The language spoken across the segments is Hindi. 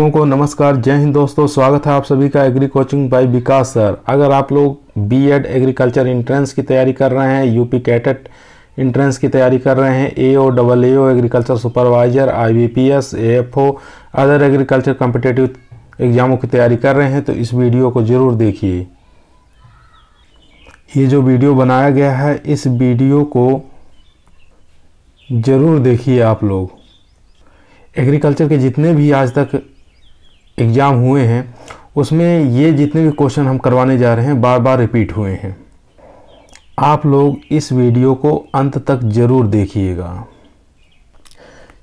लोगों को नमस्कार जय हिंद दोस्तों स्वागत है आप सभी का agri coaching by Vikas sir अगर आप लोग बीएड एग्रीकल्चर इंट्रेंस की तैयारी कर रहे हैं यूपी कैटेट इंट्रेंस की तैयारी कर रहे हैं A O double A O agriculture supervisor I B P S A F O other agriculture competitive एग्जामों की तैयारी कर रहे हैं तो इस वीडियो को ज़रूर देखिए ये जो वीडियो बनाया गया है इस वीडियो को ज़रूर देखिए आप लोग एग्रीकल्चर के जितने भी आज तक एग्ज़ाम हुए हैं उसमें ये जितने भी क्वेश्चन हम करवाने जा रहे हैं बार बार रिपीट हुए हैं आप लोग इस वीडियो को अंत तक ज़रूर देखिएगा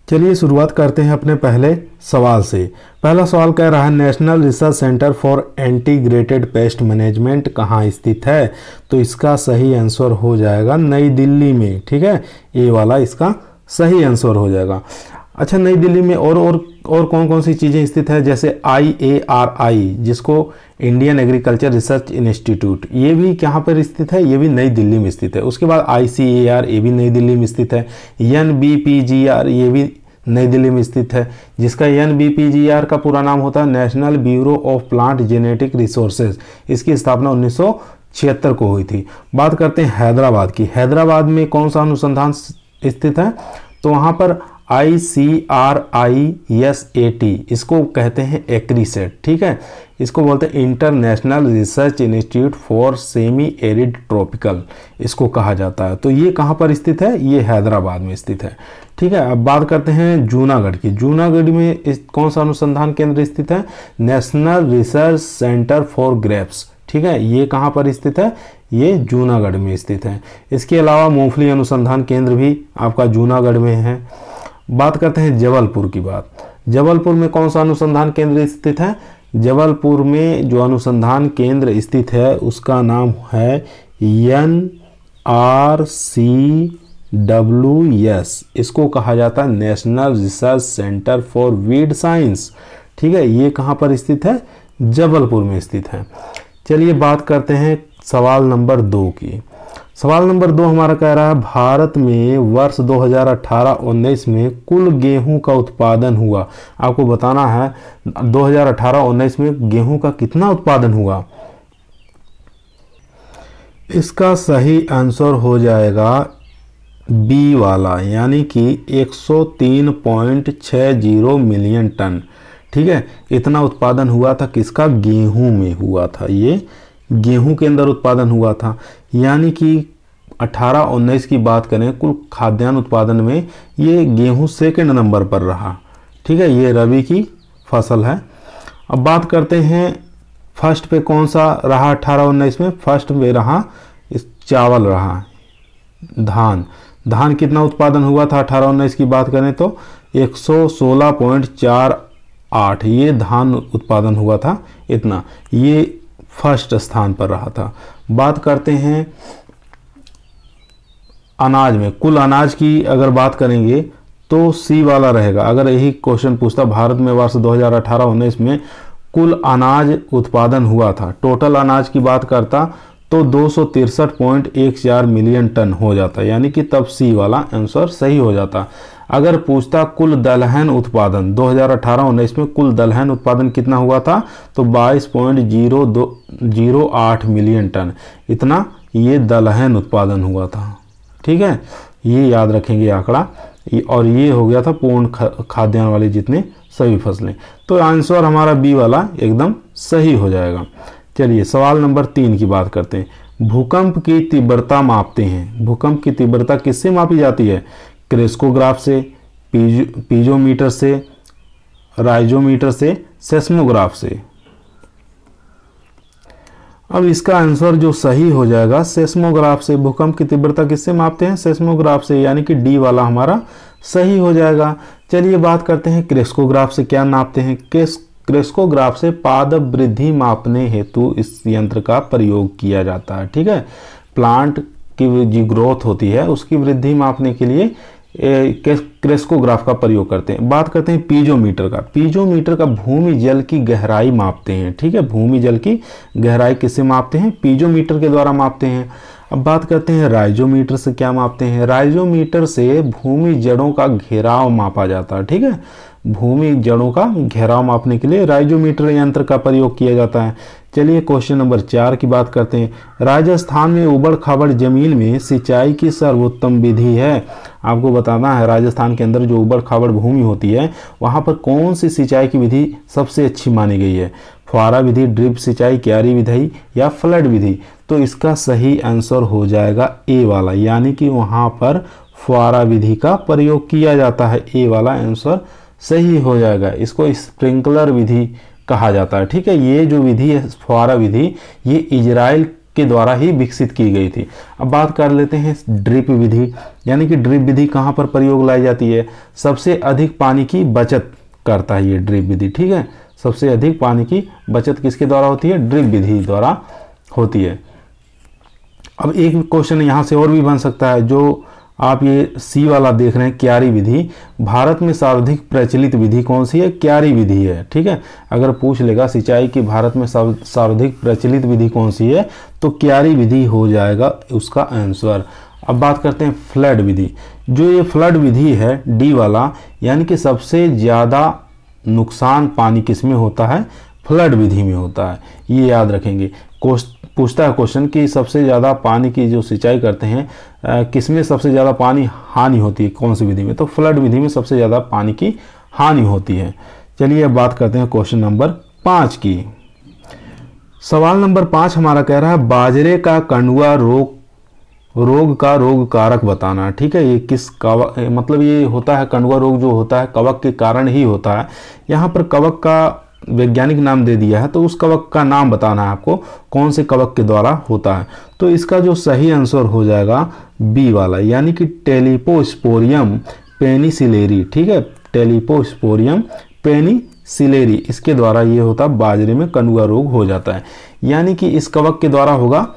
चलिए शुरुआत करते हैं अपने पहले सवाल से पहला सवाल कह रहा है national research centre for integrated pest management कहाँ स्थित है तो इसका सही आंसर हो जाएगा नई दिल्ली में ठीक है ये वाला इसका सही आंसर हो जाएगा अच्छा नई दिल्ली में और और और कौन कौन सी चीज़ें स्थित है जैसे आई ए आर आई जिसको इंडियन एग्रीकल्चर रिसर्च इंस्टीट्यूट ये भी कहाँ पर स्थित है ये भी नई दिल्ली में स्थित है उसके बाद आई सी ए आर ये भी नई दिल्ली में स्थित है N B P G R ये भी नई दिल्ली में स्थित है जिसका N B P G R का पूरा नाम होता है national bureau of plant genetic resources इसकी स्थापना उन्नीस सौ छिहत्तर को हुई थी बात करते हैं हैदराबाद की हैदराबाद में कौन सा अनुसंधान स्थित है तो वहाँ पर I C R I S A T इसको कहते हैं एक्रीसेट ठीक है इसको बोलते हैं international research institute for semi arid tropical इसको कहा जाता है तो ये कहाँ पर स्थित है ये हैदराबाद में स्थित है ठीक है अब बात करते हैं जूनागढ़ की जूनागढ़ में इस कौन सा अनुसंधान केंद्र स्थित है national research centre for grapes ठीक है ये कहाँ पर स्थित है ये जूनागढ़ में स्थित है इसके अलावा मूंगफली अनुसंधान केंद्र भी आपका जूनागढ़ में है बात करते हैं जबलपुर की बात जबलपुर में कौन सा अनुसंधान केंद्र स्थित है जबलपुर में जो अनुसंधान केंद्र स्थित है उसका नाम है N R C W S इसको कहा जाता है national research centre for weed science ठीक है ये कहाँ पर स्थित है जबलपुर में स्थित है चलिए बात करते हैं सवाल नंबर दो की सवाल नंबर दो हमारा कह रहा है भारत में वर्ष 2018-19 में कुल गेहूं का उत्पादन हुआ आपको बताना है 2018-19 में गेहूं का कितना उत्पादन हुआ इसका सही आंसर हो जाएगा बी वाला यानी कि 103.60 मिलियन टन ठीक है इतना उत्पादन हुआ था किसका गेहूं में हुआ था ये गेहूं के अंदर उत्पादन हुआ था यानी कि 18-19 की बात करें कुल खाद्यान्न उत्पादन में ये गेहूं सेकंड नंबर पर रहा ठीक है ये रबी की फसल है अब बात करते हैं फर्स्ट पे कौन सा रहा 18-19 में फर्स्ट पे रहा इस चावल रहा धान धान कितना उत्पादन हुआ था अठारह उन्नीस की बात करें तो 116.48 ये धान उत्पादन हुआ था इतना ये फर्स्ट स्थान पर रहा था बात करते हैं अनाज में कुल अनाज की अगर बात करेंगे तो सी वाला रहेगा अगर यही क्वेश्चन पूछता भारत में वर्ष 2018-19 में कुल अनाज उत्पादन हुआ था टोटल अनाज की बात करता तो दो मिलियन टन हो जाता यानी कि तब सी वाला आंसर सही हो जाता अगर पूछता कुल दलहन उत्पादन 2018-19 में कुल दलहन उत्पादन कितना हुआ था तो 22.08 मिलियन टन इतना ये दलहन उत्पादन हुआ था ठीक है ये याद रखेंगे आंकड़ा और ये हो गया था पूर्ण खाद्यान्न वाले जितने सभी फसलें तो आंसर हमारा बी वाला एकदम सही हो जाएगा चलिए सवाल नंबर तीन की बात करते हैं भूकंप की तीव्रता मापते हैं भूकंप की तीव्रता किससे मापी जाती है क्रेस्कोग्राफ से पीजो पीजोमीटर से राइजोमीटर से सेस्मोग्राफ से अब इसका आंसर जो सही हो जाएगा सेस्मोग्राफ से भूकंप की तीव्रता किससे मापते हैं सेस्मोग्राफ से यानी कि डी वाला हमारा सही हो जाएगा चलिए बात करते हैं क्रेस्कोग्राफ से क्या नापते हैं क्रेस क्रेस्कोग्राफ से पाद वृद्धि मापने हेतु इस यंत्र का प्रयोग किया जाता है ठीक है प्लांट की जो ग्रोथ होती है उसकी वृद्धि मापने के लिए क्रेस्कोग्राफ का प्रयोग करते हैं बात करते हैं पीजोमीटर का पीजोमीटर का भूमि जल की गहराई मापते हैं ठीक है भूमि जल की गहराई किससे मापते हैं पीजोमीटर के द्वारा मापते हैं अब बात करते हैं राइजोमीटर से क्या मापते हैं राइजोमीटर से भूमि जड़ों का घेराव मापा जाता है ठीक है भूमि जड़ों का घेराव मापने के लिए राइजोमीटर यंत्र का प्रयोग किया जाता है चलिए क्वेश्चन नंबर चार की बात करते हैं राजस्थान में उबड़ खाबड़ जमीन में सिंचाई की सर्वोत्तम विधि है आपको बताना है राजस्थान के अंदर जो उबड़ खाबड़ भूमि होती है वहाँ पर कौन सी सिंचाई की विधि सबसे अच्छी मानी गई है फुहारा विधि ड्रिप सिंचाई क्यारी विधि या फ्लड विधि तो इसका सही आंसर हो जाएगा ए वाला यानी कि वहाँ पर फुहारा विधि का प्रयोग किया जाता है ए वाला आंसर सही हो जाएगा इसको स्प्रिंकलर विधि कहा जाता है ठीक है ये जो विधि है फुहारा विधि ये इजराइल के द्वारा ही विकसित की गई थी अब बात कर लेते हैं ड्रिप विधि यानी कि ड्रिप विधि कहाँ पर प्रयोग लाई जाती है सबसे अधिक पानी की बचत करता है ये ड्रिप विधि ठीक है सबसे अधिक पानी की बचत किसके द्वारा होती है ड्रिप विधि द्वारा होती है अब एक क्वेश्चन यहाँ से और भी बन सकता है जो आप ये सी वाला देख रहे हैं क्यारी विधि भारत में सर्वाधिक प्रचलित विधि कौन सी है क्यारी विधि है ठीक है अगर पूछ लेगा सिंचाई की भारत में सर्वाधिक प्रचलित विधि कौन सी है तो क्यारी विधि हो जाएगा उसका आंसर अब बात करते हैं फ्लड विधि जो ये फ्लड विधि है डी वाला यानी कि सबसे ज़्यादा नुकसान पानी किस में होता है फ्लड विधि में होता है ये याद रखेंगे पूछता है क्वेश्चन कि सबसे ज़्यादा पानी की जो सिंचाई करते हैं किसमें सबसे ज़्यादा पानी हानि होती है कौन सी विधि में तो फ्लड विधि में सबसे ज़्यादा पानी की हानि होती है चलिए अब बात करते हैं क्वेश्चन नंबर पाँच की सवाल नंबर पाँच हमारा कह रहा है बाजरे का कंडुआ रोग रोग का रोग कारक बताना ठीक है ये किस कवक मतलब ये होता है कंडुआ रोग जो होता है कवक के कारण ही होता है यहाँ पर कवक का वैज्ञानिक नाम दे दिया है तो उस कवक का नाम बताना है आपको कौन से कवक के द्वारा होता है तो इसका जो सही आंसर हो जाएगा बी वाला यानी कि टेलीपोस्पोरियम पेनीसिलेरी ठीक है टेलीपोस्पोरियम पेनी सिलेरी इसके द्वारा ये होता बाजरे में कनुआ रोग हो जाता है यानी कि इस कवक के द्वारा होगा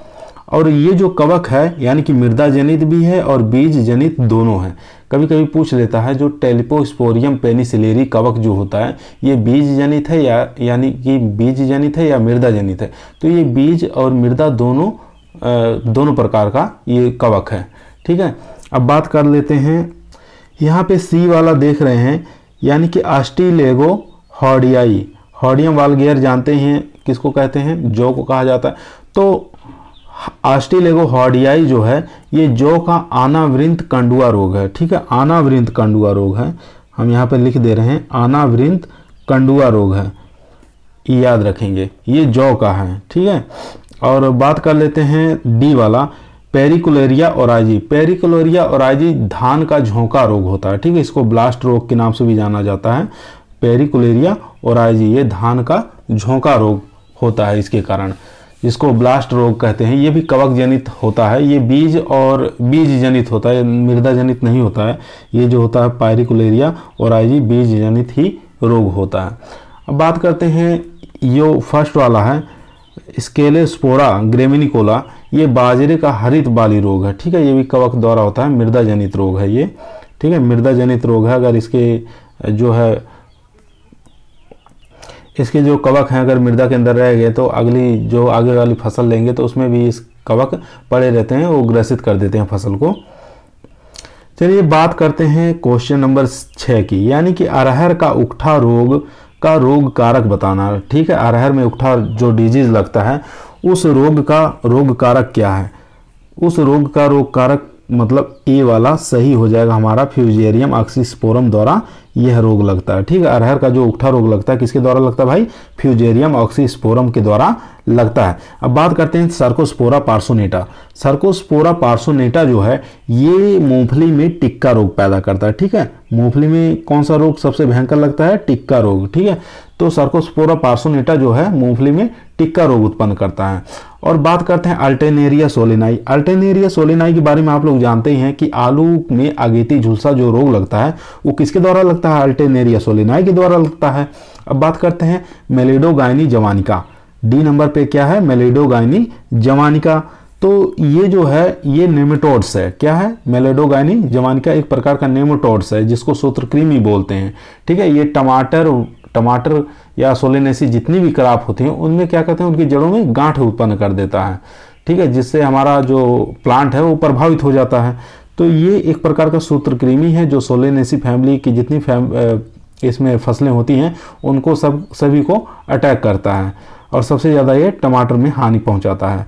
और ये जो कवक है यानी कि मृदा जनित भी है और बीज जनित दोनों है कभी कभी पूछ लेता है जो टेलिपोस्पोरियम पेनिसिलेरी कवक जो होता है ये बीज जनित है या यानी कि बीज जनित है या मृदा जनित है तो ये बीज और मृदा दोनों दोनों प्रकार का ये कवक है ठीक है अब बात कर लेते हैं यहाँ पे सी वाला देख रहे हैं यानी कि आस्टीलेगो हॉडियाई हॉडियम वालगेयर जानते हैं किसको कहते हैं जो को कहा जाता है तो आस्टिलेगो हॉडियाई जो है ये जौ का आनावृंत कंडुआ रोग है ठीक है आनावृंत कंडुआ रोग है हम यहाँ पर लिख दे रहे हैं आनावृंत कंडुआ रोग है याद रखेंगे ये जौ का है ठीक है और बात कर लेते हैं डी वाला पेरिकुलेरिया ओराइजी पेरिकुलेरिया ओराइजी धान का झोंका रोग होता है ठीक है इसको ब्लास्ट रोग के नाम से भी जाना जाता है पेरिकुलेरिया ओराइजी ये धान का झोंका रोग होता है इसके कारण जिसको ब्लास्ट रोग कहते हैं ये भी कवक जनित होता है ये बीज और बीज जनित होता है मृदा जनित नहीं होता है ये जो होता है पायरिकुलेरिया और आईजी बीज जनित ही रोग होता है अब बात करते हैं यो फर्स्ट वाला है स्केले स्पोरा ग्रेमिनिकोला ये बाजरे का हरित बाली रोग है ठीक है ये भी कवक द्वारा होता है मृदा जनित रोग है ये ठीक है मृदा जनित रोग है अगर इसके जो है इसके जो कवक हैं अगर मृदा के अंदर रह गए तो अगली जो आगे वाली फसल लेंगे तो उसमें भी इस कवक पड़े रहते हैं वो ग्रसित कर देते हैं फसल को चलिए बात करते हैं क्वेश्चन नंबर छः की यानी कि अरहर का उकठा रोग का रोग कारक बताना ठीक है अरहर में उकठा जो डिजीज लगता है उस रोग का रोग कारक क्या है उस रोग का रोग कारक मतलब ए वाला सही हो जाएगा हमारा फ्यूजेरियम ऑक्सीस्पोरम द्वारा यह रोग लगता है ठीक है अरहर का जो उठा रोग लगता है किसके द्वारा लगता है भाई फ्यूजेरियम ऑक्सीस्पोरम के द्वारा लगता है अब बात करते हैं सर्कोस्पोरा पार्सोनेटा सर्कोस्पोरा पार्सोनेटा जो है ये मूंगफली में टिक्का रोग पैदा करता है ठीक है मूंगफली में कौन सा रोग सबसे भयंकर लगता है टिक्का रोग ठीक है तो सर्कोस्पोरा पार्सोनेटा जो है मूंगफली में टिक्का रोग उत्पन्न करता है और बात करते हैं अल्टेनेरिया सोलेनाई अल्टेनेरिया सोलेनाई के बारे में आप लोग जानते ही हैं कि आलू में अगेती झुलसा जो रोग लगता है वो किसके द्वारा लगता है अल्टेनेरिया सोलेनाई के द्वारा लगता है अब बात करते हैं मेलेडोगाइनी जवानिका डी नंबर पे क्या है मेलेडोगाइनी जवानिका तो ये जो है ये नेमेटोड्स है क्या है मेलेडोगाइनी जवानिका एक प्रकार का नेमोटोड्स है जिसको सूत्रकृमि बोलते हैं ठीक है ये टमाटर टमाटर या सोलेनेसी जितनी भी क्राप होती हैं उनमें क्या कहते हैं उनकी जड़ों में गांठ उत्पन्न कर देता है ठीक है जिससे हमारा जो प्लांट है वो प्रभावित हो जाता है तो ये एक प्रकार का सूत्रकृमि है जो सोलेनेसी फैमिली की जितनी फैम इसमें फसलें होती हैं उनको सब सभी को अटैक करता है और सबसे ज़्यादा ये टमाटर में हानि पहुंचाता है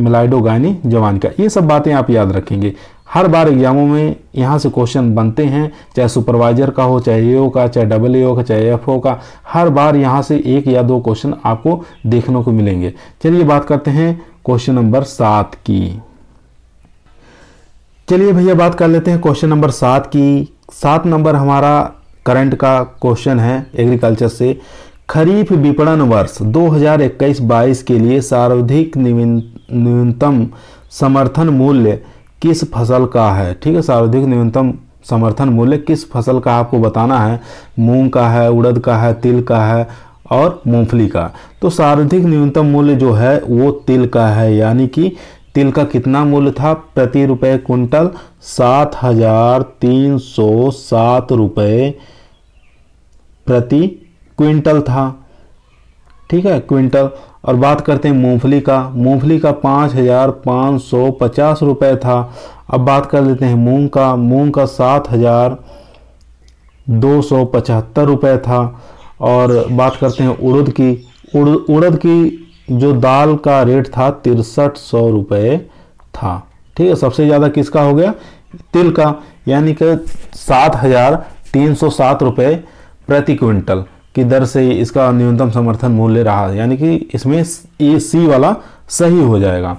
मिलाइडोगानी जवान का ये सब बातें आप याद रखेंगे हर बार एग्जामों में यहाँ से क्वेश्चन बनते हैं चाहे सुपरवाइजर का हो चाहे ए का चाहे डबल ए का चाहे एफ का हर बार यहाँ से एक या दो क्वेश्चन आपको देखने को मिलेंगे चलिए बात करते हैं क्वेश्चन नंबर सात की चलिए भैया बात कर लेते हैं क्वेश्चन नंबर सात की सात नंबर हमारा करंट का क्वेश्चन है एग्रीकल्चर से खरीफ विपणन वर्ष 2021-22 के लिए सर्वाधिक न्यूनतम समर्थन मूल्य किस फसल का है ठीक है सर्वाधिक न्यूनतम समर्थन मूल्य किस फसल का आपको बताना है मूंग का है उड़द का है तिल का है और मूंगफली का तो सर्वाधिक न्यूनतम मूल्य जो है वो तिल का है यानी कि तिल का कितना मूल्य था प्रति रुपये कुंटल सात हजार तीन सौ सात रुपये प्रति क्विंटल था ठीक है क्विंटल और बात करते हैं मूंगफली का मूंगफली का पाँच हज़ार पाँच सौ पचास रुपये था अब बात कर लेते हैं मूंग का मूंग का सात हज़ार दो सौ पचहत्तर रुपये था और बात करते हैं उड़द की उड़द उड़द की जो दाल का रेट था तिरसठ सौ रुपये था ठीक है सबसे ज़्यादा किसका हो गया तिल का यानी कि सात हज़ार तीन सौ सात रुपये प्रति क्विंटल की दर से इसका न्यूनतम समर्थन मूल्य रहा यानी कि इसमें ए सी वाला सही हो जाएगा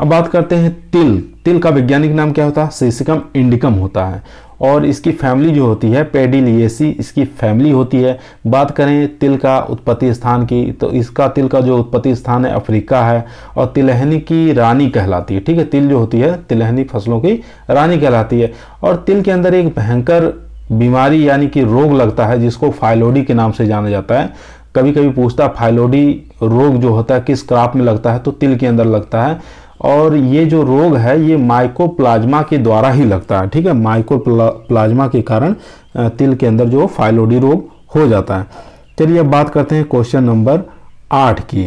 अब बात करते हैं तिल तिल का वैज्ञानिक नाम क्या होता है सीसिकम इंडिकम होता है और इसकी फैमिली जो होती है पेडिलिएसी इसकी फैमिली होती है बात करें तिल का उत्पत्ति स्थान की तो इसका तिल का जो उत्पत्ति स्थान है अफ्रीका है और तिलहनी की रानी कहलाती है ठीक है तिल जो होती है तिलहनी फसलों की रानी कहलाती है और तिल के अंदर एक भयंकर बीमारी यानी कि रोग लगता है जिसको फाइलोडी के नाम से जाना जाता है कभी कभी पूछता है फाइलोडी रोग जो होता है किस क्राप में लगता है तो तिल के अंदर लगता है और ये जो रोग है ये माइकोप्लाज्मा के द्वारा ही लगता है ठीक है माइकोप्लाज्मा के कारण तिल के अंदर जो फाइलोडी रोग हो जाता है चलिए अब बात करते हैं क्वेश्चन नंबर आठ की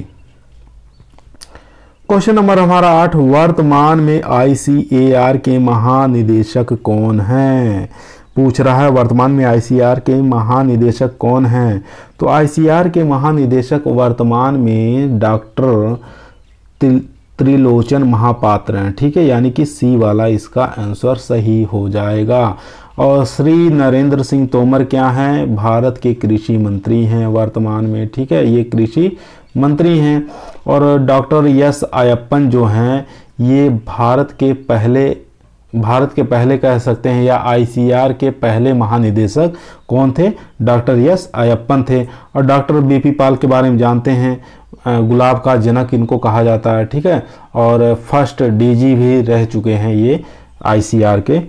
क्वेश्चन नंबर हमारा आठ वर्तमान में आईसीएआर के महानिदेशक कौन हैं पूछ रहा है वर्तमान में आईसीआर के महानिदेशक कौन हैं तो आईसीआर के महानिदेशक वर्तमान में डॉक्टर त्रिलोचन महापात्र हैं ठीक है यानी कि सी वाला इसका आंसर सही हो जाएगा और श्री नरेंद्र सिंह तोमर क्या हैं भारत के कृषि मंत्री हैं वर्तमान में ठीक है ये कृषि मंत्री हैं और डॉक्टर यस अयप्पन जो हैं ये भारत के पहले भारत के पहले कह सकते हैं या आई के पहले महानिदेशक कौन थे डॉक्टर यस अयप्पन थे और डॉक्टर बी पी पाल के बारे में जानते हैं गुलाब का जनक इनको कहा जाता है ठीक है और फर्स्ट डीजी भी रह चुके हैं ये आई के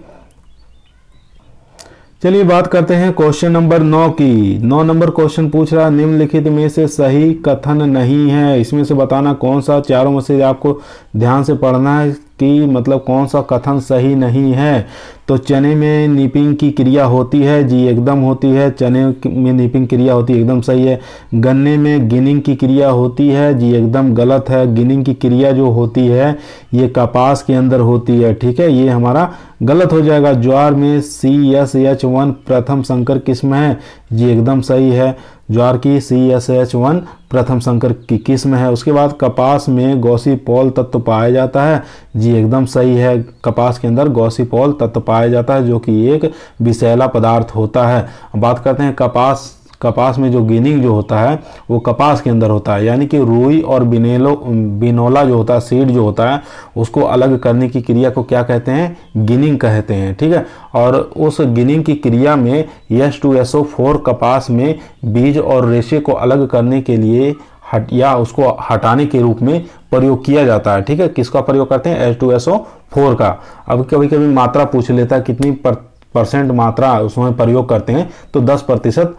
चलिए बात करते हैं क्वेश्चन नंबर नौ की नौ नंबर क्वेश्चन पूछ रहा है निम्नलिखित में से सही कथन नहीं है इसमें से बताना कौन सा चारों में से आपको ध्यान से पढ़ना है व्यक्ति मतलब कौन सा कथन सही नहीं है तो चने में निपिंग की क्रिया होती है जी एकदम होती है चने में निपिंग क्रिया होती है एकदम सही है गन्ने में गिनिंग की क्रिया होती है जी एकदम गलत है गिनिंग की क्रिया जो होती है ये कपास के अंदर होती है ठीक है ये हमारा गलत हो जाएगा ज्वार में सी एस एच वन प्रथम संकर किस्म है जी एकदम सही है ज्वार की सी एस एच वन प्रथम संकर की किस्म है उसके बाद कपास में गौसी पोल तत्व पाया जाता है जी एकदम सही है कपास के अंदर गौसी पोल तत्व पाया जाता है जो कि एक विषैला पदार्थ होता है बात करते हैं कपास कपास में जो गिनिंग जो होता है वो कपास के अंदर होता है यानी कि रूई और बिनेलो बिनोला जो होता है सीड जो होता है उसको अलग करने की क्रिया को क्या कहते हैं गिनिंग कहते हैं ठीक है और उस गिनिंग की क्रिया में S two S O four कपास में बीज और रेशे को अलग करने के लिए हट या उसको हटाने के रूप में प्रयोग किया जाता है ठीक है किसका प्रयोग करते हैं H two S O four का अब कभी कभी मात्रा पूछ लेता है कितनी पर, परसेंट मात्रा उसमें प्रयोग करते हैं तो दस प्रतिशत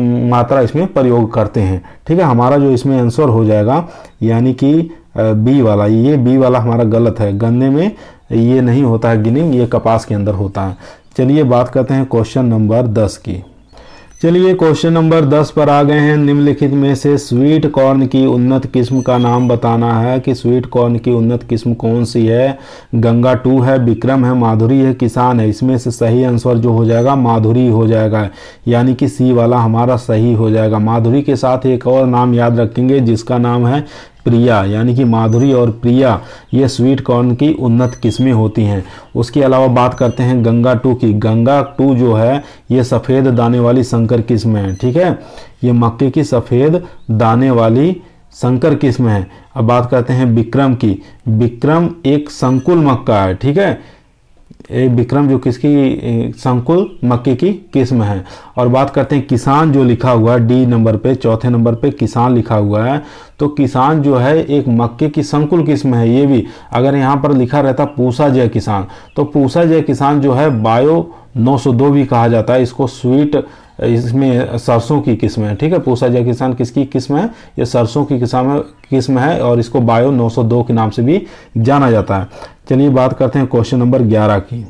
मात्रा इसमें प्रयोग करते हैं ठीक है हमारा जो इसमें आंसर हो जाएगा यानी कि बी वाला ये बी वाला हमारा गलत है गन्ने में ये नहीं होता है गिनिंग ये कपास के अंदर होता है चलिए बात करते हैं क्वेश्चन नंबर दस की चलिए क्वेश्चन नंबर दस पर आ गए हैं निम्नलिखित में से स्वीट कॉर्न की उन्नत किस्म का नाम बताना है कि स्वीट कॉर्न की उन्नत किस्म कौन सी है गंगा टू है विक्रम है माधुरी है किसान है इसमें से सही आंसर जो हो जाएगा माधुरी हो जाएगा यानी कि सी वाला हमारा सही हो जाएगा माधुरी के साथ एक और नाम याद रखेंगे जिसका नाम है प्रिया यानी कि माधुरी और प्रिया ये स्वीट कॉर्न की उन्नत किस्में होती हैं उसके अलावा बात करते हैं गंगा टू की गंगा टू जो है ये सफ़ेद दाने वाली संकर किस्म है ठीक है ये मक्के की सफ़ेद दाने वाली संकर किस्म है अब बात करते हैं विक्रम की विक्रम एक संकुल मक्का है ठीक है विक्रम जो किसकी संकुल मक्के की किस्म है और बात करते हैं किसान जो लिखा हुआ है डी नंबर पे चौथे नंबर पे किसान लिखा हुआ है तो किसान जो है एक मक्के की संकुल किस्म है ये भी अगर यहाँ पर लिखा रहता पूसा जय किसान तो पूसा जय किसान जो है बायो 902 भी कहा जाता है इसको स्वीट इसमें सरसों की किस्म है ठीक है पूसा जय किसान किसकी किस्म है ये सरसों की किस्म किस्म है और इसको बायो 902 के नाम से भी जाना जाता है चलिए बात करते हैं क्वेश्चन नंबर ग्यारह की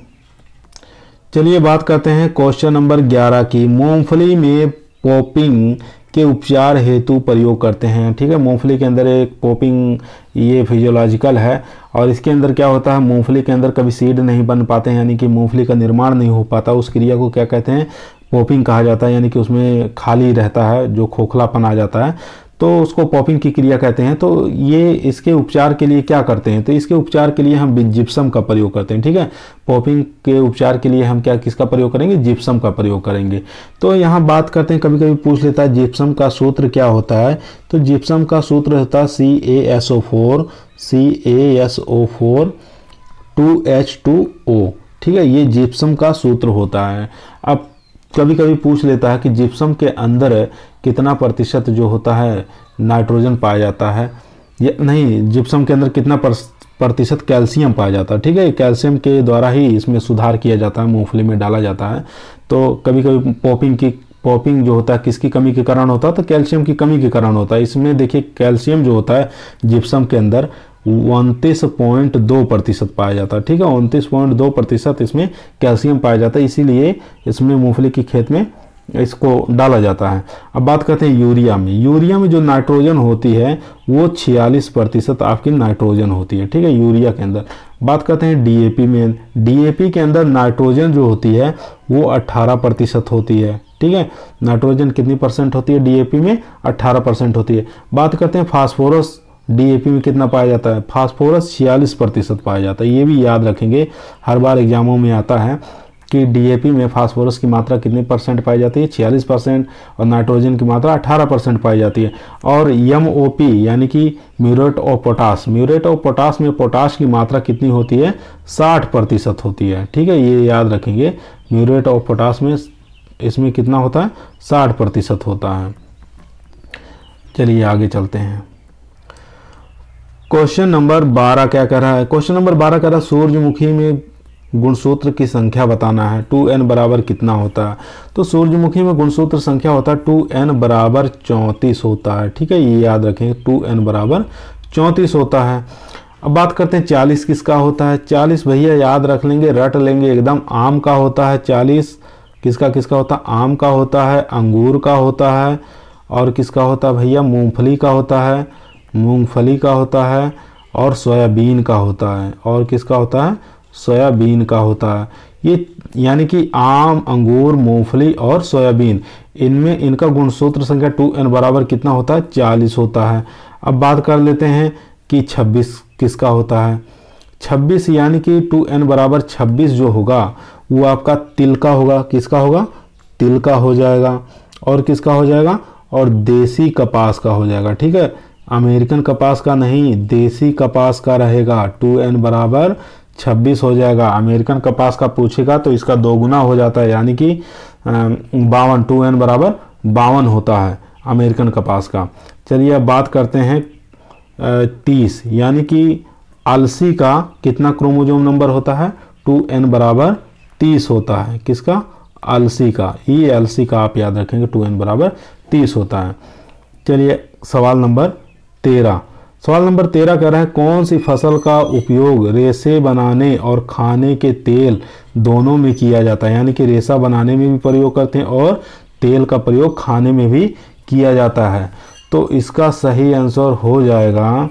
चलिए बात करते हैं क्वेश्चन नंबर ग्यारह की मूंगफली में पोपिंग के उपचार हेतु प्रयोग करते हैं ठीक है मूंगफली के अंदर एक पोपिंग ये फिजियोलॉजिकल है और इसके अंदर क्या होता है मूंगफली के अंदर कभी सीड नहीं बन पाते हैं यानी कि मूंगफली का निर्माण नहीं हो पाता उस क्रिया को क्या कहते हैं पोपिंग कहा जाता है यानी कि उसमें खाली रहता है जो खोखलापन आ जाता है तो उसको पॉपिंग की क्रिया कहते हैं तो ये इसके उपचार के लिए क्या करते हैं तो इसके उपचार के लिए हम जिप्सम का प्रयोग करते हैं ठीक है पॉपिंग के उपचार के लिए हम क्या किसका प्रयोग करेंगे जिप्सम का प्रयोग करेंगे तो यहाँ बात करते हैं कभी कभी पूछ लेता है जिप्सम का सूत्र क्या होता है तो जिप्सम का सूत्र होता है C A S O four C A S O four two H two O ठीक है ये जिप्सम का सूत्र होता है अब कभी कभी पूछ लेता है कि जिप्सम के अंदर कितना प्रतिशत जो होता है नाइट्रोजन पाया जाता है या नहीं जिप्सम के अंदर कितना प्रतिशत कैल्शियम पाया जाता है ठीक है कैल्शियम के द्वारा ही इसमें सुधार किया जाता है मूंगफली में डाला जाता है तो कभी कभी पॉपिंग की पॉपिंग जो होता है किसकी कमी के कारण होता है तो कैल्शियम की कमी के कारण होता है इसमें देखिए कैल्शियम जो होता है जिप्सम के अंदर उनतीस पॉइंट दो प्रतिशत पाया जाता है ठीक है उनतीस पॉइंट दो प्रतिशत इसमें कैल्शियम पाया जाता है इसीलिए इसमें मूंगफली की खेत में इसको डाला जाता है अब बात करते हैं यूरिया में यूरिया में जो नाइट्रोजन होती है वो छियालीस प्रतिशत आपकी नाइट्रोजन होती है ठीक है यूरिया के अंदर बात करते हैं डीएपी में डीएपी के अंदर नाइट्रोजन जो होती है वो 18 प्रतिशत होती है ठीक है नाइट्रोजन कितनी परसेंट होती है डीएपी में 18 परसेंट होती है बात करते हैं फास्फोरस डी में कितना पाया जाता है फास्फोरस छियालीस प्रतिशत पाया जाता है ये भी याद रखेंगे हर बार एग्जामों में आता है कि डीएपी में फास्फोरस की मात्रा कितनी परसेंट पाई जाती है छियालीस परसेंट और नाइट्रोजन की मात्रा अठारह परसेंट पाई जाती है और एम यानी कि muriate of potash muriate of potash में पोटास की मात्रा कितनी होती है साठ प्रतिशत होती है ठीक है ये याद रखेंगे म्यूरेट ऑफ पोटास में इसमें कितना होता है साठ प्रतिशत होता है चलिए आगे चलते हैं क्वेश्चन नंबर बारह क्या कर रहा है क्वेश्चन नंबर बारह कह रहा है सूर्यमुखी में गुणसूत्र की संख्या बताना है टू एन बराबर कितना होता है तो सूर्यमुखी में गुणसूत्र संख्या होता है टू एन बराबर चौंतीस होता है ठीक है ये याद रखें टू एन बराबर चौंतीस होता है अब बात करते हैं चालीस किसका होता है चालीस भैया याद रख लेंगे रट लेंगे एकदम आम का होता है चालीस किसका किसका होता है आम का होता है अंगूर का होता है और किसका होता है भैया मूंगफली का होता है मूंगफली का होता है और सोयाबीन का होता है और किसका होता है सोयाबीन का होता है ये यानी कि आम अंगूर मूंगफली और सोयाबीन इनमें इनका गुणसूत्र संख्या टू एन बराबर कितना होता है चालीस होता है अब बात कर लेते हैं कि छब्बीस किसका होता है छब्बीस यानी कि टू एन बराबर छब्बीस जो होगा वो आपका तिल का होगा किसका होगा तिल का हो जाएगा और किसका हो जाएगा और देसी कपास का हो जाएगा ठीक है अमेरिकन कपास का नहीं देसी कपास का रहेगा टू एन बराबर छब्बीस हो जाएगा अमेरिकन कपास का पूछेगा तो इसका दोगुना हो जाता है यानी कि बावन टू एन बराबर बावन होता है अमेरिकन कपास का चलिए अब बात करते हैं तीस यानी कि अलसी का कितना क्रोमोजोम नंबर होता है टू एन बराबर तीस होता है किसका अलसी का ये अलसी का आप याद रखेंगे टू एन बराबर तीस होता है चलिए सवाल नंबर तेरह सवाल नंबर तेरह कह रहा है कौन सी फसल का उपयोग रेसे बनाने और खाने के तेल दोनों में किया जाता है यानी कि रेसा बनाने में भी प्रयोग करते हैं और तेल का प्रयोग खाने में भी किया जाता है तो इसका सही आंसर हो जाएगा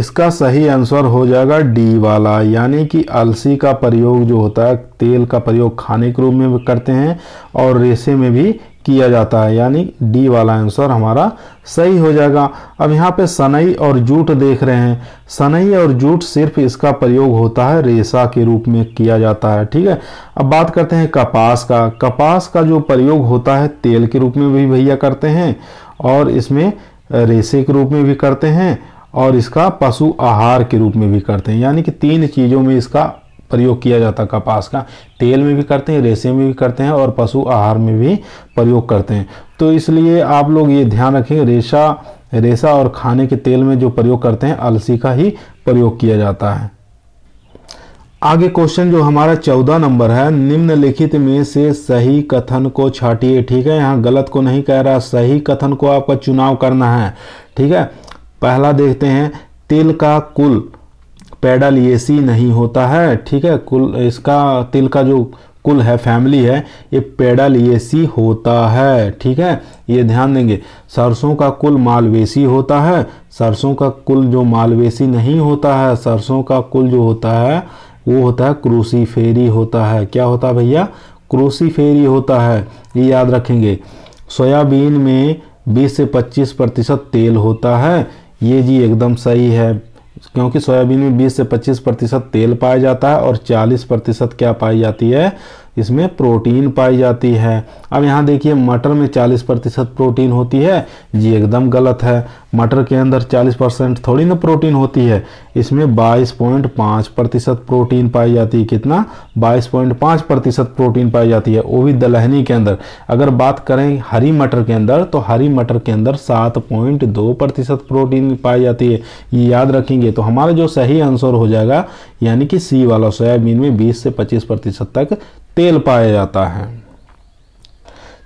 इसका सही आंसर हो जाएगा डी वाला यानी कि अलसी का प्रयोग जो होता है तेल का प्रयोग खाने के रूप में करते हैं और रेसे में भी किया जाता है यानी डी वाला आंसर हमारा सही हो जाएगा अब यहाँ पे सनई और जूट देख रहे हैं सनई और जूट सिर्फ इसका प्रयोग होता है रेशा के रूप में किया जाता है ठीक है अब बात करते हैं कपास का कपास का जो प्रयोग होता है तेल के रूप में भी भैया करते हैं और इसमें रेशे के रूप में भी करते हैं और इसका पशु आहार के रूप में भी करते हैं यानी कि तीन चीज़ों में इसका प्रयोग किया जाता है कपास का तेल में भी करते हैं रेशे में भी करते हैं और पशु आहार में भी प्रयोग करते हैं तो इसलिए आप लोग ये ध्यान रखें रेशा रेशा और खाने के तेल में जो प्रयोग करते हैं अलसी का ही प्रयोग किया जाता है आगे क्वेश्चन जो हमारा चौदह नंबर है निम्नलिखित में से सही कथन को छाटिए ठीक है यहाँ गलत को नहीं कह रहा सही कथन को आपका चुनाव करना है ठीक है पहला देखते हैं तिल का कुल पेडल ए सी नहीं होता है ठीक है कुल इसका तिल का जो कुल है फैमिली है ये पेडल ए सी होता है ठीक है ये ध्यान देंगे सरसों का कुल मालवेसी होता है सरसों का कुल जो मालवेसी नहीं होता है सरसों का कुल जो होता है वो होता है क्रूसीफेरी होता है क्या होता है भैया क्रूसीफेरी होता है ये याद रखेंगे सोयाबीन में 20 से 25 प्रतिशत तेल होता है ये जी एकदम सही है क्योंकि सोयाबीन में 20 से 25 प्रतिशत तेल पाया जाता है और 40 प्रतिशत क्या पाई जाती है इसमें प्रोटीन पाई जाती है अब यहाँ देखिए मटर में 40 प्रतिशत प्रोटीन होती है ये एकदम गलत है मटर के अंदर 40 परसेंट थोड़ी ना प्रोटीन होती है इसमें 22.5 प्रतिशत प्रोटीन पाई जाती है कितना 22.5 प्रतिशत प्रोटीन पाई जाती है वो भी दलहनी के अंदर अगर बात करें हरी मटर के अंदर तो हरी मटर के अंदर सात प्रतिशत प्रोटीन पाई जाती है ये याद रखेंगे तो हमारा जो सही आंसर हो जाएगा यानी कि सी वाला सोयाबीन में बीस से पच्चीस प्रतिशत तक तेल पाया जाता है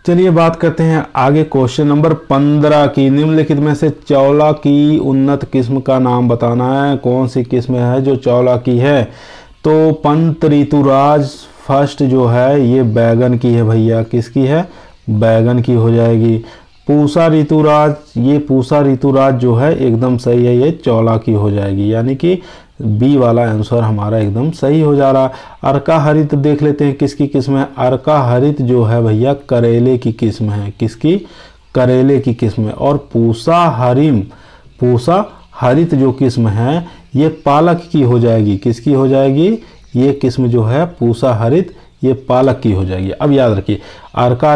चलिए बात करते हैं आगे क्वेश्चन नंबर पंद्रह की निम्नलिखित में से चौला की उन्नत किस्म का नाम बताना है कौन सी किस्म है जो चौला की है तो पंत ऋतुराज फर्स्ट जो है ये बैगन की है भैया किसकी है बैगन की हो जाएगी पूसा ऋतुराज ये पूसा ऋतुराज जो है एकदम सही है ये चौला की हो जाएगी यानी कि बी वाला आंसर हमारा एकदम सही हो जा रहा अर्का हरित देख लेते हैं किसकी किस्म है अर्का हरित जो है भैया करेले की किस्म है किसकी करेले की किस्म है और पूसा हरिम पूसा हरित जो किस्म है ये पालक की हो जाएगी किसकी हो जाएगी ये किस्म जो है पूसा हरित ये पालक की हो जाएगी अब याद रखिए अर्का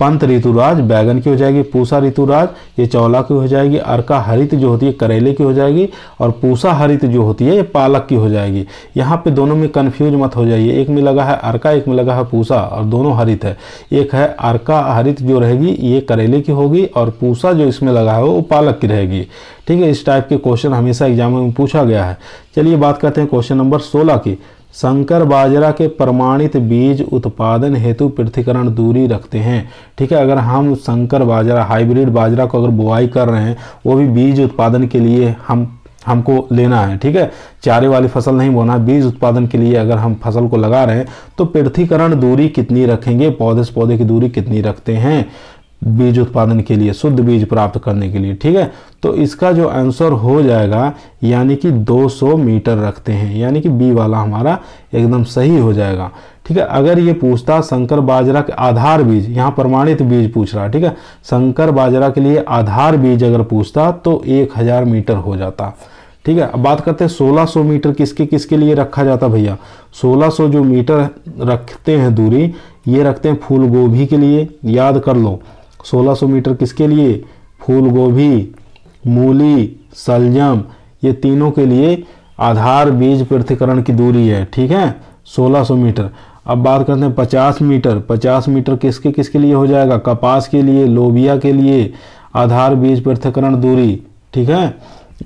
पंत ऋतुराज बैगन की हो जाएगी पूसा ऋतुराज ये चौला की हो जाएगी अर्का हरित जो होती है करेले की हो जाएगी और पूसा हरित जो होती है ये पालक की हो जाएगी यहाँ पे दोनों में कन्फ्यूज मत हो जाइए एक में लगा है अर्का एक में लगा है पूसा और दोनों हरित है एक है अर्का हरित जो रहेगी ये करेले की होगी और पूसा जो इसमें लगा है वो पालक की रहेगी ठीक है इस टाइप के क्वेश्चन हमेशा एग्जाम में पूछा गया है चलिए बात करते हैं क्वेश्चन नंबर सोलह की संकर बाजरा के प्रमाणित बीज उत्पादन हेतु पृथ्वीकरण दूरी रखते हैं ठीक है अगर हम संकर बाजरा हाइब्रिड बाजरा को अगर बुआई कर रहे हैं वो भी बीज उत्पादन के लिए हम हमको लेना है ठीक है चारे वाली फसल नहीं बोना बीज उत्पादन के लिए अगर हम फसल को लगा रहे हैं तो पृथ्वीकरण दूरी कितनी रखेंगे पौधे से पौधे की दूरी कितनी रखते हैं बीज उत्पादन के लिए शुद्ध बीज प्राप्त करने के लिए ठीक है तो इसका जो आंसर हो जाएगा यानी कि 200 मीटर रखते हैं यानी कि बी वाला हमारा एकदम सही हो जाएगा ठीक है अगर ये पूछता संकर बाजरा के आधार बीज यहाँ प्रमाणित बीज पूछ रहा ठीक है संकर बाजरा के लिए आधार बीज अगर पूछता तो एक मीटर हो जाता ठीक है अब बात करते हैं 1600 मीटर किसके किसके लिए रखा जाता भैया 1600 जो मीटर रखते हैं दूरी ये रखते हैं फूल गोभी के लिए याद कर लो 1600 मीटर किसके लिए फूल गोभी मूली सलजम ये तीनों के लिए आधार बीज पृथ्वीकरण की दूरी है ठीक है 1600 मीटर अब बात करते हैं 50 मीटर 50 मीटर किसके किसके लिए हो जाएगा कपास के लिए लोबिया के लिए आधार बीज पृथ्वीकरण दूरी ठीक है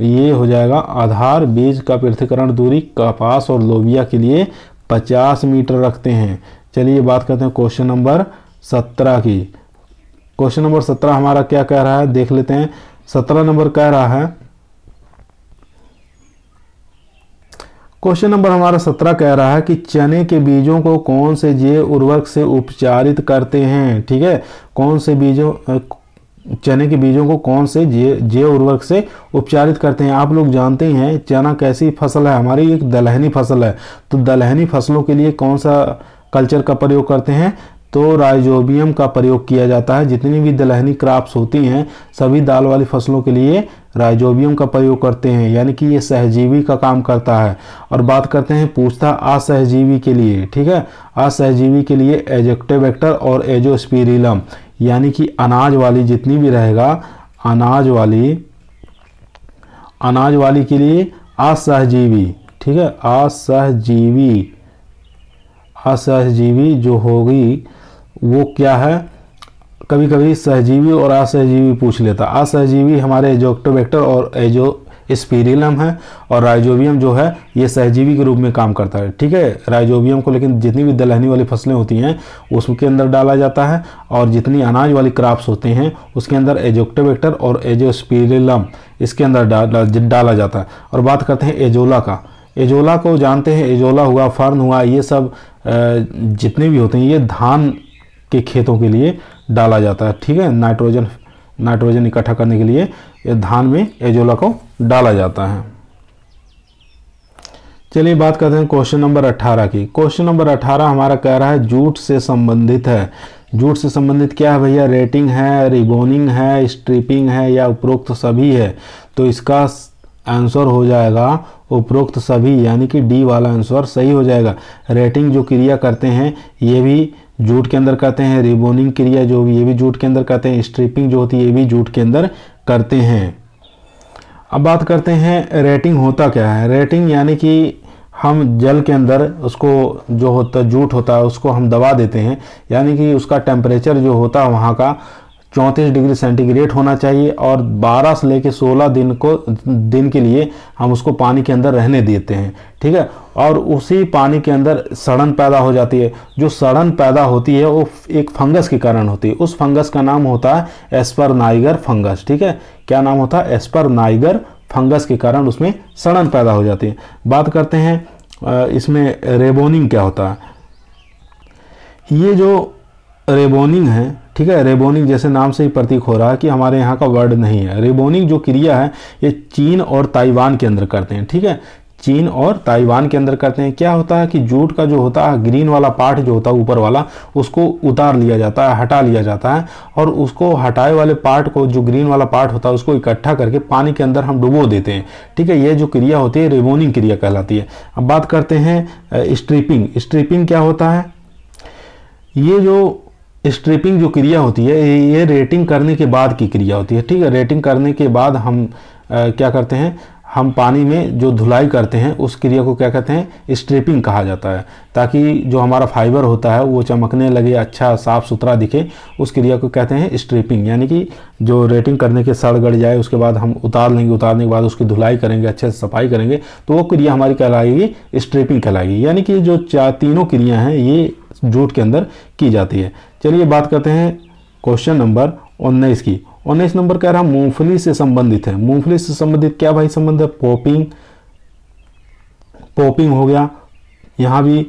ये हो जाएगा आधार बीज का पृथ्वीकरण दूरी कपास और लोबिया के लिए 50 मीटर रखते हैं चलिए बात करते हैं क्वेश्चन नंबर 17 की क्वेश्चन नंबर सत्रह हमारा क्या कह रहा है देख लेते हैं सत्रह नंबर कह रहा है क्वेश्चन नंबर हमारा सत्रह कह रहा है कि चने के बीजों को कौन से जैव उर्वरक से उपचारित करते हैं ठीक है कौन से बीजों चने के बीजों को कौन से जैव उर्वरक से उपचारित करते हैं आप लोग जानते हैं चना कैसी फसल है हमारी एक दलहनी फसल है तो दलहनी फसलों के लिए कौन सा कल्चर का प्रयोग करते हैं तो राइजोबियम का प्रयोग किया जाता है जितनी भी दलहनी क्रॉप्स होती हैं सभी दाल वाली फसलों के लिए राइजोबियम का प्रयोग करते हैं यानी कि ये सहजीवी का काम करता है और बात करते हैं पूछता असहजीवी के लिए ठीक है असहजीवी के लिए एक्टर और एजोस्पीरिलम यानी कि अनाज वाली जितनी भी रहेगा अनाज वाली अनाज वाली के लिए असहजीवी ठीक है असहजीवी असहजीवी जो होगी वो क्या है कभी कभी सहजीवी और असहजीवी पूछ लेता असहजीवी हमारे एजोक्टोबैक्टर और एजो स्पीरिलम है और राइजोबियम जो है ये सहजीवी के रूप में काम करता है ठीक है राइजोबियम को लेकिन जितनी भी दलहनी वाली फसलें होती हैं उसके अंदर डाला जाता है और जितनी अनाज वाली क्राप्स होते हैं उसके अंदर एजोक्टोबैक्टर और एजोस्पीरिलम इसके अंदर डाला, डाला जाता है और बात करते हैं एजोला का एजोला को जानते हैं एजोला हुआ फर्न हुआ ये सब जितने भी होते हैं ये धान के खेतों के लिए डाला जाता है ठीक है नाइट्रोजन नाइट्रोजन इकट्ठा करने के लिए धान में एजोला को डाला जाता है चलिए बात करते हैं क्वेश्चन नंबर 18 की क्वेश्चन नंबर 18 हमारा कह रहा है जूट से संबंधित है जूट से संबंधित क्या है भैया रेटिंग है रिबोनिंग है स्ट्रिपिंग है या उपरोक्त सभी है तो इसका आंसर हो जाएगा उपरोक्त सभी यानी कि डी वाला आंसर सही हो जाएगा रेटिंग जो क्रिया करते हैं ये भी जूट के अंदर करते हैं रिबोनिंग क्रिया जो ये भी जूट के अंदर करते हैं स्ट्रिपिंग जो होती है ये भी जूट के अंदर करते हैं अब बात करते हैं रेटिंग होता क्या है रेटिंग यानी कि हम जल के अंदर उसको जो होता जूट होता है उसको हम दबा देते हैं यानी कि उसका टेम्परेचर जो होता है वहाँ का चौंतीस डिग्री सेंटीग्रेड होना चाहिए और 12 से लेकर 16 दिन को दिन के लिए हम उसको पानी के अंदर रहने देते हैं ठीक है और उसी पानी के अंदर सड़न पैदा हो जाती है जो सड़न पैदा होती है वो एक फंगस के कारण होती है उस फंगस का नाम होता है एस्पर फंगस ठीक है क्या नाम होता है एस्पर फंगस के कारण उसमें सड़न पैदा हो जाती है बात करते हैं इसमें रेबोनिंग क्या होता है ये जो रेबोनिंग है ठीक है रेबोनिंग जैसे नाम से ही प्रतीक हो रहा है कि हमारे यहाँ का वर्ड नहीं है रेबोनिंग जो क्रिया है ये चीन और ताइवान के अंदर करते हैं ठीक है चीन और ताइवान के अंदर करते हैं क्या होता है कि जूट का जो होता है ग्रीन वाला पार्ट जो होता है ऊपर वाला उसको उतार लिया जाता है हटा लिया जाता है और उसको हटाए वाले पार्ट को जो ग्रीन वाला पार्ट होता है उसको इकट्ठा करके पानी के अंदर हम डुबो देते हैं ठीक है ये जो क्रिया होती है रेबोनिंग क्रिया कहलाती है अब बात करते हैं स्ट्रिपिंग स्ट्रिपिंग क्या होता है ये जो स्ट्रिपिंग जो क्रिया होती है ये रेटिंग करने के बाद की क्रिया होती है ठीक है रेटिंग करने के बाद हम आ, क्या करते हैं हम पानी में जो धुलाई करते हैं उस क्रिया को क्या कहते हैं स्ट्रिपिंग कहा जाता है ताकि जो हमारा फाइबर होता है वो चमकने लगे अच्छा साफ सुथरा दिखे उस क्रिया को कहते हैं स्ट्रिपिंग यानी कि जो रेटिंग करने के सड़ गड़ जाए उसके बाद हम उतार लेंगे उतारने के बाद उसकी धुलाई करेंगे अच्छे से सफाई करेंगे तो वो क्रिया हमारी कहलाएगी स्ट्रिपिंग कहलाएगी यानी कि जो चार तीनों क्रिया हैं ये जूट के अंदर की जाती है चलिए बात करते हैं क्वेश्चन नंबर उन्नीस की उन्नीस नंबर कह रहा मूंगफली से संबंधित है मूंगफली से संबंधित क्या भाई संबंध है पोपिंग पोपिंग हो गया यहाँ भी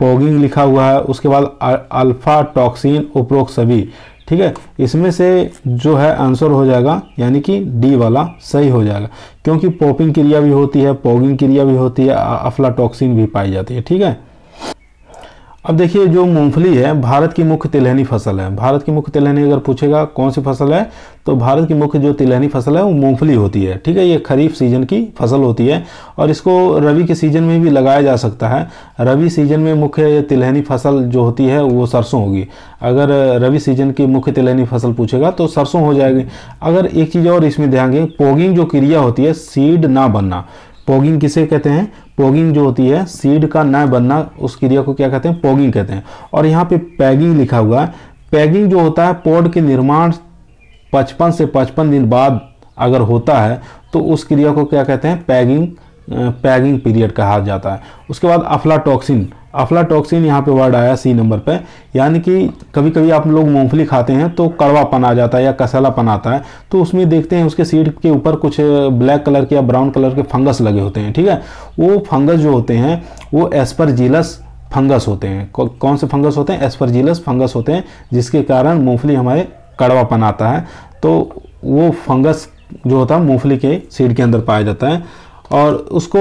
पोगिंग लिखा हुआ है उसके बाद अल्फा टॉक्सिन उपरोक्त सभी ठीक है इसमें से जो है आंसर हो जाएगा यानी कि डी वाला सही हो जाएगा क्योंकि पोपिंग क्रिया भी होती है पोगिंग क्रिया भी होती है अफ्लाटॉक्सिन भी पाई जाती है ठीक है अब देखिए जो मूंगफली है भारत की मुख्य तिलहनी फसल है भारत की मुख्य तिलहनी अगर पूछेगा कौन सी फसल है तो भारत की मुख्य जो तिलहनी फसल है वो मूंगफली होती है ठीक है ये खरीफ सीजन की फसल होती है और इसको रवि के सीजन में भी लगाया जा सकता है रवि सीजन में मुख्य तिलहनी फसल जो होती है वो सरसों होगी अगर रवि सीजन की मुख्य तिलहनी फसल पूछेगा तो सरसों हो जाएगी अगर एक चीज़ और इसमें ध्यान दें पोगिंग जो क्रिया होती है सीड ना बनना पोगिंग किसे कहते हैं पोगिंग जो होती है सीड का न बनना उस क्रिया को क्या कहते हैं पोगिंग कहते हैं और यहाँ पे पैगिंग लिखा हुआ है पैगिंग जो होता है पौड के निर्माण पचपन से पचपन दिन बाद अगर होता है तो उस क्रिया को क्या कहते हैं पैगिंग पैगिंग पीरियड कहा जाता है उसके बाद अफलाटॉक्सिन अफलाटॉक्सिन यहाँ पे वर्ड आया सी नंबर पे यानी कि कभी कभी आप लोग मूंगफली खाते हैं तो कड़वापन आ जाता है या कसलापन आता है तो उसमें देखते हैं उसके सीड के ऊपर कुछ ब्लैक कलर के या ब्राउन कलर के फंगस लगे होते हैं ठीक है वो फंगस जो होते हैं वो एस्परजीलस फंगस होते हैं कौन से फंगस होते हैं एस्परजीलस फंगस होते हैं जिसके कारण मूँगफली हमारे कड़वापन आता है तो वो फंगस जो होता है मूँगफली के सीड के अंदर पाया जाता है और उसको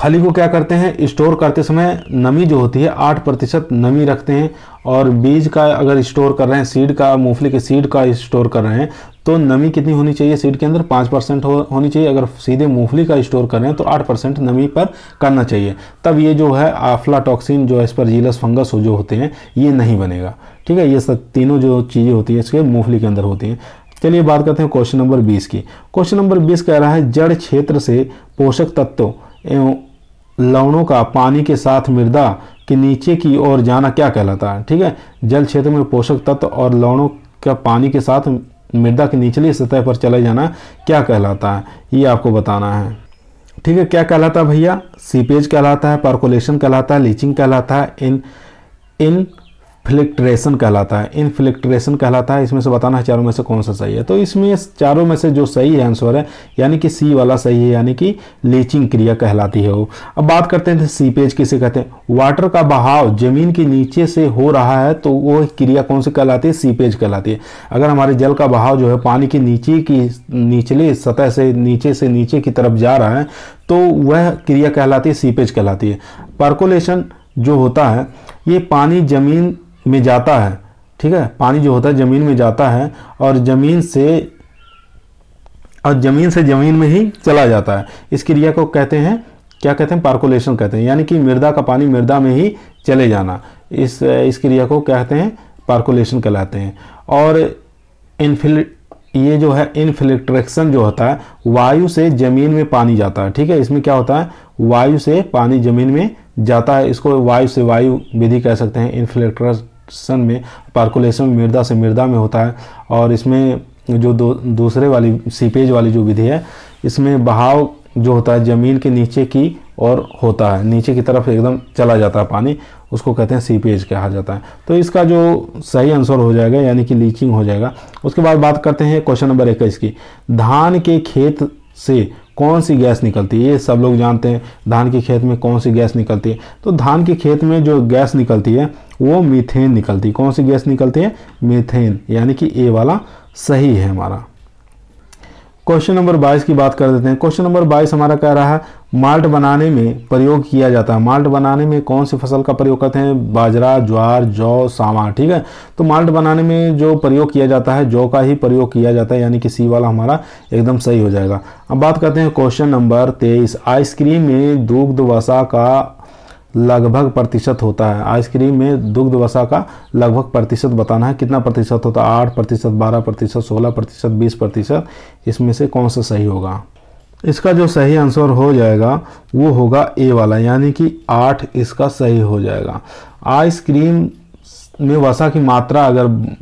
फली को क्या करते हैं स्टोर करते समय नमी जो होती है आठ प्रतिशत नमी रखते हैं और बीज का अगर स्टोर कर रहे हैं सीड का मूंगफली के सीड का स्टोर कर रहे हैं तो नमी कितनी होनी चाहिए सीड के अंदर पाँच परसेंट हो, होनी चाहिए अगर सीधे मूंगफली का स्टोर कर रहे हैं तो आठ परसेंट नमी पर करना चाहिए तब ये जो है आफ्लाटॉक्सिन जो एस्परजीलस फंगस जो होते हैं ये नहीं बनेगा ठीक है ये सब तीनों जो चीज़ें होती हैं इसके मूँगफली के अंदर होती हैं चलिए बात करते हैं क्वेश्चन नंबर बीस की क्वेश्चन नंबर बीस कह रहा है जड़ क्षेत्र से पोषक तत्व एवं लवणों का पानी के साथ मृदा के नीचे की ओर जाना क्या कहलाता है ठीक है जल क्षेत्र में पोषक तत्व और लवणों का पानी के साथ मृदा के निचली सतह पर चले जाना क्या कहलाता है ये आपको बताना है ठीक है क्या कहलाता है भैया सीपेज कहलाता है पार्कोलेशन कहलाता है लीचिंग कहलाता है इन इन फ्लिक्ट्रेशन कहलाता है इनफ्लिक्ट्रेशन कहलाता है इसमें से बताना है चारों में से कौन सा सही है तो इसमें चारों में से जो सही है आंसर है यानी कि सी वाला सही है यानी कि लीचिंग क्रिया कहलाती है वो अब बात करते हैं सीपेज किसे कहते हैं वाटर का बहाव जमीन के नीचे से हो रहा है तो वो क्रिया कौन सी कहलाती है सीपेज कहलाती है अगर हमारे जल का बहाव जो है पानी के नीचे की निचले सतह से नीचे से नीचे की तरफ जा रहा है तो वह क्रिया कहलाती है सीपेज कहलाती है परकोलेशन जो होता है ये पानी जमीन में जाता है ठीक है पानी जो होता है ज़मीन में जाता है और ज़मीन से और ज़मीन से ज़मीन में ही चला जाता है इस क्रिया को कहते हैं क्या कहते हैं पार्कोलेशन कहते हैं यानी कि मृदा का पानी मृदा में ही चले जाना इस इस क्रिया को कहते हैं पार्कोलेशन कहलाते हैं और इनफिल ये जो है इनफिल्ट्रेक्शन जो होता है वायु से ज़मीन में पानी जाता है ठीक है इसमें क्या होता है वायु से पानी ज़मीन में जाता है इसको वायु से वायु विधि कह सकते हैं इनफिल्ट्रेस पार्कुलेशन में पार्कुलेशन मृदा से मृदा में होता है और इसमें जो दो दूसरे वाली सीपेज वाली जो विधि है इसमें बहाव जो होता है ज़मीन के नीचे की और होता है नीचे की तरफ एकदम चला जाता है पानी उसको कहते हैं सीपेज कहा जाता है तो इसका जो सही आंसर हो जाएगा यानी कि लीचिंग हो जाएगा उसके बाद बात करते हैं क्वेश्चन नंबर इक्कीस की धान के खेत से कौन सी गैस निकलती है ये सब लोग जानते हैं धान के खेत में कौन सी गैस निकलती है तो धान के खेत में जो गैस निकलती है वो मीथेन निकलती है कौन सी गैस निकलती है मीथेन यानी कि ए वाला सही है हमारा क्वेश्चन नंबर बाईस की बात कर देते हैं क्वेश्चन नंबर बाईस हमारा कह रहा है माल्ट बनाने में प्रयोग किया जाता है माल्ट बनाने में कौन सी फसल का प्रयोग करते हैं बाजरा ज्वार जौ सावा ठीक है तो माल्ट बनाने में जो प्रयोग किया जाता है जौ का ही प्रयोग किया जाता है यानी कि सी वाला हमारा एकदम सही हो जाएगा अब बात करते हैं क्वेश्चन नंबर तेईस आइसक्रीम में दुग्ध वसा का लगभग प्रतिशत होता है आइसक्रीम में दुग्ध वसा का लगभग प्रतिशत बताना है कितना प्रतिशत होता है आठ प्रतिशत बारह प्रतिशत सोलह प्रतिशत बीस प्रतिशत इसमें से कौन सा सही होगा इसका जो सही आंसर हो जाएगा वो होगा ए वाला यानी कि आठ इसका सही हो जाएगा आइसक्रीम में वसा की मात्रा अगर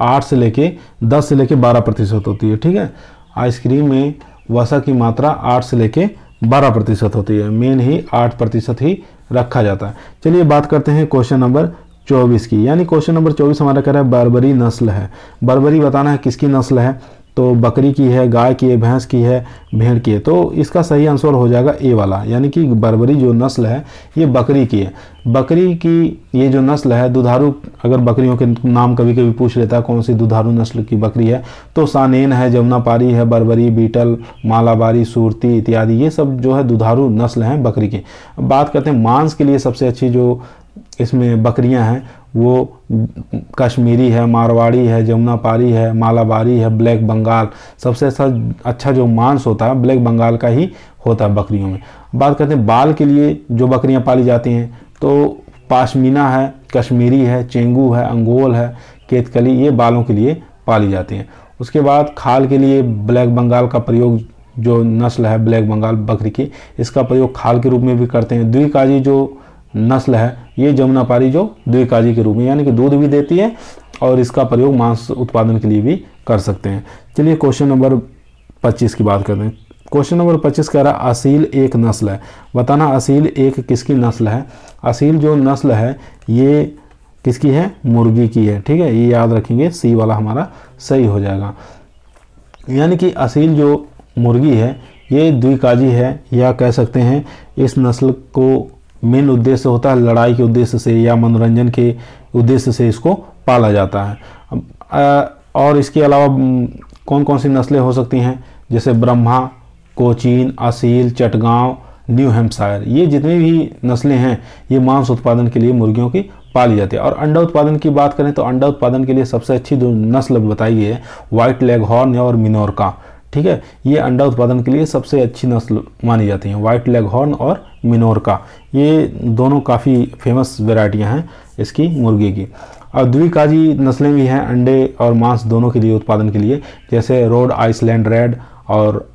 आठ से लेके दस से लेके बारह प्रतिशत होती है ठीक है आइसक्रीम में वसा की मात्रा आठ से लेके बारह प्रतिशत होती है मेन ही आठ प्रतिशत ही रखा जाता है चलिए बात करते हैं क्वेश्चन नंबर चौबीस की यानी क्वेश्चन नंबर चौबीस हमारा कह रहा है बर्बरी नस्ल है बर्बरी बताना है किसकी नस्ल है तो बकरी की है गाय की है भैंस की है भेड़ की है तो इसका सही आंसर हो जाएगा ए वाला यानी कि बर्बरी जो नस्ल है ये बकरी की है बकरी की ये जो नस्ल है दुधारू अगर बकरियों के नाम कभी कभी पूछ लेता है कौन सी दुधारू नस्ल की बकरी है तो सानेन है जमुनापारी है बर्बरी बीटल मालाबारी सूरती इत्यादि ये सब जो है दुधारू नस्ल हैं बकरी की बात करते हैं मांस के लिए सबसे अच्छी जो इसमें बकरियां हैं वो कश्मीरी है मारवाड़ी है जमुनापारी है मालाबारी है ब्लैक बंगाल सबसे अच्छा अच्छा जो मांस होता है ब्लैक बंगाल का ही होता है बकरियों में बात करते हैं बाल के लिए जो बकरियां पाली जाती हैं तो पाशमीना है कश्मीरी है चेंगू है अंगोल है केतकली ये बालों के लिए पाली जाती हैं उसके बाद खाल के लिए ब्लैक बंगाल का प्रयोग जो नस्ल है ब्लैक बंगाल बकरी की इसका प्रयोग खाल के रूप में भी करते हैं द्विकाजी जो नस्ल है ये जमुनापारी जो द्विकाजी के रूप में यानी कि दूध भी देती है और इसका प्रयोग मांस उत्पादन के लिए भी कर सकते हैं चलिए क्वेश्चन नंबर पच्चीस की बात करते हैं क्वेश्चन नंबर पच्चीस कह रहा है असील एक नस्ल है बताना असील एक किसकी नस्ल है असील जो नस्ल है ये किसकी है मुर्गी की है ठीक है ये याद रखेंगे सी वाला हमारा सही हो जाएगा यानी कि असील जो मुर्गी है ये द्विकाजी है या कह सकते हैं इस नस्ल को मेन उद्देश्य होता है लड़ाई के उद्देश्य से या मनोरंजन के उद्देश्य से इसको पाला जाता है और इसके अलावा कौन कौन सी नस्लें हो सकती हैं जैसे ब्रह्मा कोचीन असील चटगांव न्यू हेम्पशायर ये जितनी भी नस्लें हैं ये मांस उत्पादन के लिए मुर्गियों की पाली जाती है और अंडा उत्पादन की बात करें तो अंडा उत्पादन के लिए सबसे अच्छी जो नस्ल बताई गई है वाइट लेग हॉर्न और मिनोरका ठीक है ये अंडा उत्पादन के लिए सबसे अच्छी नस्ल मानी जाती हैं वाइट लेग हॉर्न और मिनोरका ये दोनों काफ़ी फेमस वेराइटियाँ हैं इसकी मुर्गी की और द्विकाजी नस्लें भी हैं अंडे और मांस दोनों के लिए उत्पादन के लिए जैसे रोड आइसलैंड रेड और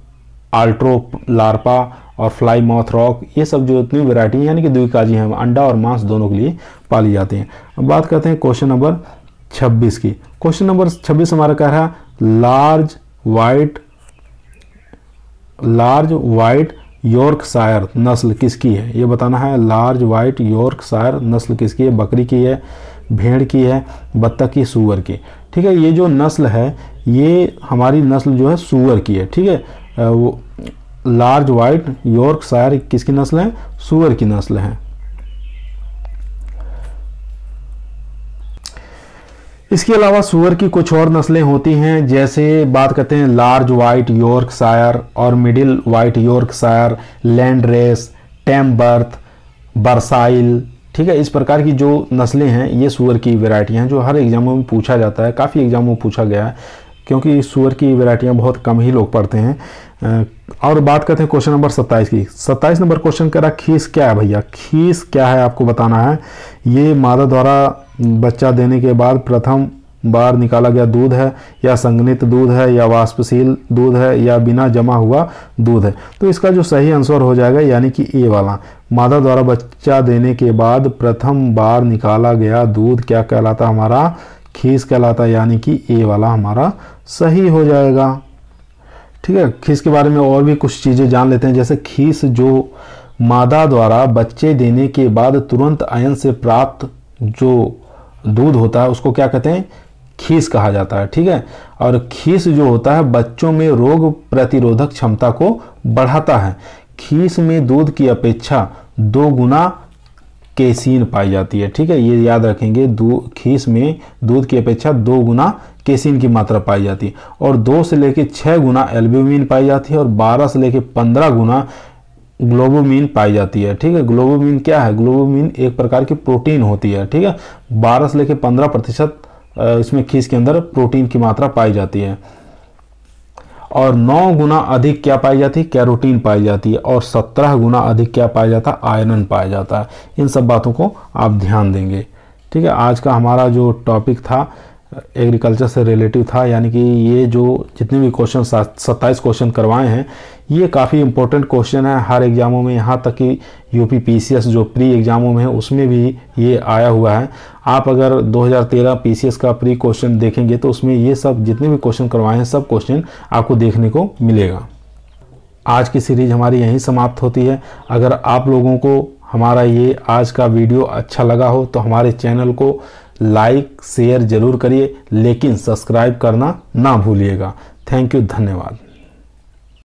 आल्ट्रो लार्पा और फ्लाई मॉथ रॉक ये सब जो इतनी वैरायटी हैं यानी कि द्विकाजी हैं अंडा और मांस दोनों के लिए पाली जाती हैं अब बात करते हैं क्वेश्चन नंबर 26 की क्वेश्चन नंबर 26 हमारा कह रहा है large white large white Yorkshire नस्ल किसकी है ये बताना है लार्ज वाइट यॉर्कशायर नस्ल किसकी है बकरी की है भेड़ की है बत्तख की सूअर की ठीक है ये जो नस्ल है ये हमारी नस्ल जो है सूअर की है ठीक है वो लार्ज वाइट यॉर्कशायर किसकी नस्ल है सूअर की नस्ल है इसके अलावा सुअर की कुछ और नस्लें होती हैं जैसे बात करते हैं लार्ज वाइट यॉर्क सायर और middle white Yorkshire landrace Tamworth Berkshire ठीक है इस प्रकार की जो नस्लें हैं ये सुअर की वेराइटियाँ हैं जो हर एग्जामों में पूछा जाता है काफ़ी एग्जामों में पूछा गया है क्योंकि सुअर की वेराइटियाँ बहुत कम ही लोग पढ़ते हैं और बात करते हैं क्वेश्चन नंबर 27 की 27 नंबर क्वेश्चन कह रहा खीस क्या है भैया खीस क्या है आपको बताना है ये मादा द्वारा बच्चा देने के बाद प्रथम बार निकाला गया दूध है या संगनित दूध है या वाष्पशील दूध है या बिना जमा हुआ दूध है तो इसका जो सही आंसर हो जाएगा यानी कि ए वाला मादा द्वारा बच्चा देने के बाद प्रथम बार निकाला गया दूध क्या कहलाता हमारा खीस कहलाता यानी कि ए वाला हमारा सही हो जाएगा ठीक है खीस के बारे में और भी कुछ चीज़ें जान लेते हैं जैसे खीस जो मादा द्वारा बच्चे देने के बाद तुरंत आयन से प्राप्त जो दूध होता है उसको क्या कहते हैं खीस कहा जाता है ठीक है और खीस जो होता है बच्चों में रोग प्रतिरोधक क्षमता को बढ़ाता है खीस में दूध की अपेक्षा दो गुना केसीन पाई जाती है ठीक है ये याद रखेंगे दूध खीस में दूध की अपेक्षा दो गुना केसीन की मात्रा पाई जाती है और दो से लेकर छः गुना एल्ब्यूमिन पाई जाती है और बारह से लेकर पंद्रह गुना ग्लोबोमिन पाई जाती है ठीक है ग्लोबोमिन क्या है ग्लोबोमिन एक प्रकार की प्रोटीन होती है ठीक है बारह से लेकर पंद्रह प्रतिशत इसमें खीस के अंदर प्रोटीन की मात्रा पाई जाती है और नौ गुना अधिक क्या पाई जाती है कैरोटीन पाई जाती है और सत्रह गुना अधिक क्या पाया जाता है आयरन पाया जाता है इन सब बातों को आप ध्यान देंगे ठीक है आज का हमारा जो टॉपिक था एग्रीकल्चर से रिलेटिव था यानी कि ये जो जितने भी क्वेश्चन सत्ताईस क्वेश्चन करवाए हैं ये काफ़ी इंपॉर्टेंट क्वेश्चन है हर एग्ज़ामों में यहाँ तक कि यूपी पीसीएस जो प्री एग्ज़ामों में है उसमें भी ये आया हुआ है आप अगर 2013 पीसीएस का प्री क्वेश्चन देखेंगे तो उसमें ये सब जितने भी क्वेश्चन करवाए हैं सब क्वेश्चन आपको देखने को मिलेगा आज की सीरीज हमारी यहीं समाप्त होती है अगर आप लोगों को हमारा ये आज का वीडियो अच्छा लगा हो तो हमारे चैनल को लाइक शेयर जरूर करिए लेकिन सब्सक्राइब करना ना भूलिएगा थैंक यू धन्यवाद